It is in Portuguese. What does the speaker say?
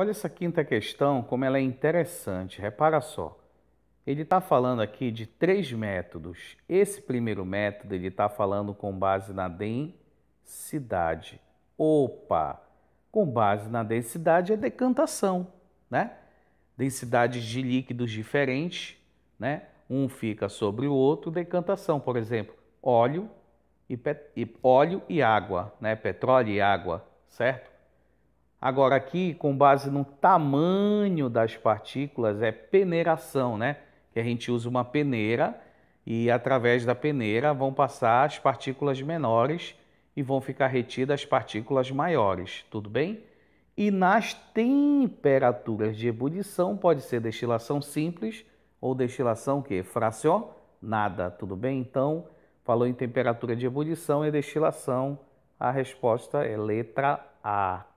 Olha essa quinta questão, como ela é interessante. Repara só. Ele está falando aqui de três métodos. Esse primeiro método ele está falando com base na densidade. Opa! Com base na densidade é decantação, né? Densidades de líquidos diferentes, né? Um fica sobre o outro, decantação, por exemplo, óleo e, pet... óleo e água, né? Petróleo e água, certo? Agora, aqui, com base no tamanho das partículas, é peneiração, né? Que a gente usa uma peneira e, através da peneira, vão passar as partículas menores e vão ficar retidas as partículas maiores, tudo bem? E nas temperaturas de ebulição, pode ser destilação simples ou destilação que fracionada, tudo bem? Então, falou em temperatura de ebulição e é destilação, a resposta é letra A.